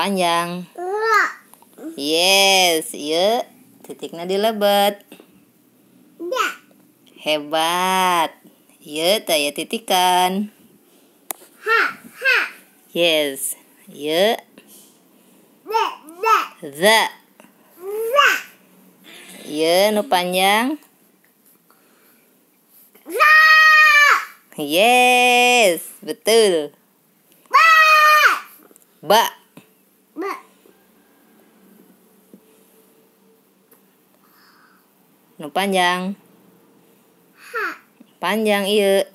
panjang. Yes, iya. Titiknya dilebet. Ya. Hebat. Iya, taya titikan. ha ha Yes. Iya. The. Iya, nu panjang. Yes, betul. Ba. Ba. nu panjang ha. panjang iya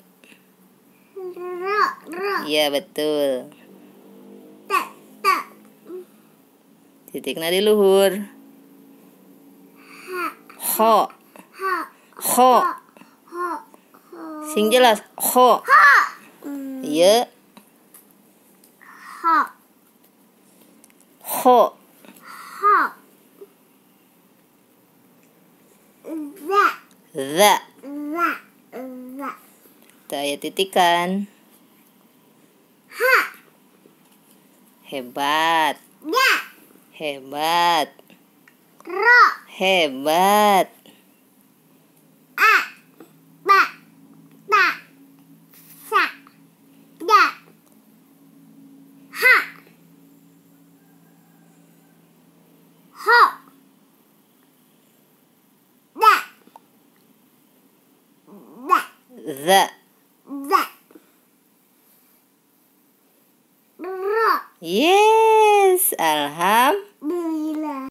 iya betul tak, tak. titiknya di luhur ho ho sing jelas ho iya ho ho the. Saya titikan. Ha. Hebat. Ya. Hebat. Ro. Hebat. A. Ba. Ba. Sa. Da. Ya. Ha. Ho. The. The. Yes, Alhamdulillah.